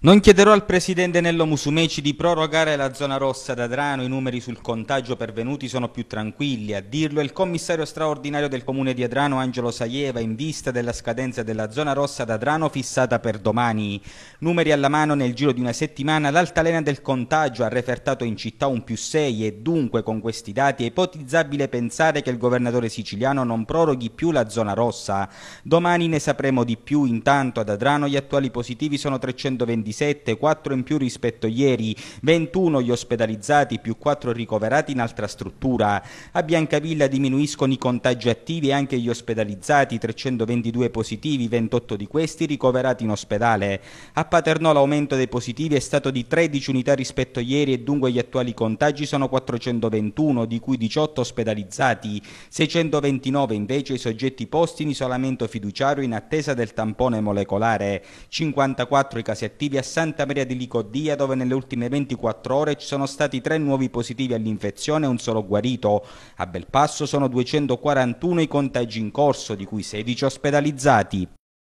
Non chiederò al presidente Nello Musumeci di prorogare la zona rossa ad Adrano, i numeri sul contagio pervenuti sono più tranquilli, a dirlo è il commissario straordinario del comune di Adrano Angelo Saieva in vista della scadenza della zona rossa ad Adrano fissata per domani. Numeri alla mano nel giro di una settimana l'altalena del contagio ha refertato in città un più 6 e dunque con questi dati è ipotizzabile pensare che il governatore siciliano non proroghi più la zona rossa. Domani ne sapremo di più, intanto ad Adrano gli attuali positivi sono 320 27, 4 in più rispetto a ieri, 21 gli ospedalizzati più 4 ricoverati in altra struttura. A Biancavilla diminuiscono i contagi attivi e anche gli ospedalizzati, 322 positivi, 28 di questi ricoverati in ospedale. A Paternò l'aumento dei positivi è stato di 13 unità rispetto a ieri e dunque gli attuali contagi sono 421, di cui 18 ospedalizzati, 629 invece i soggetti posti in isolamento fiduciario in attesa del tampone molecolare, 54 i casi attivi a Santa Maria di Licodia dove nelle ultime 24 ore ci sono stati tre nuovi positivi all'infezione e un solo guarito. A Belpasso sono 241 i contagi in corso, di cui 16 ospedalizzati.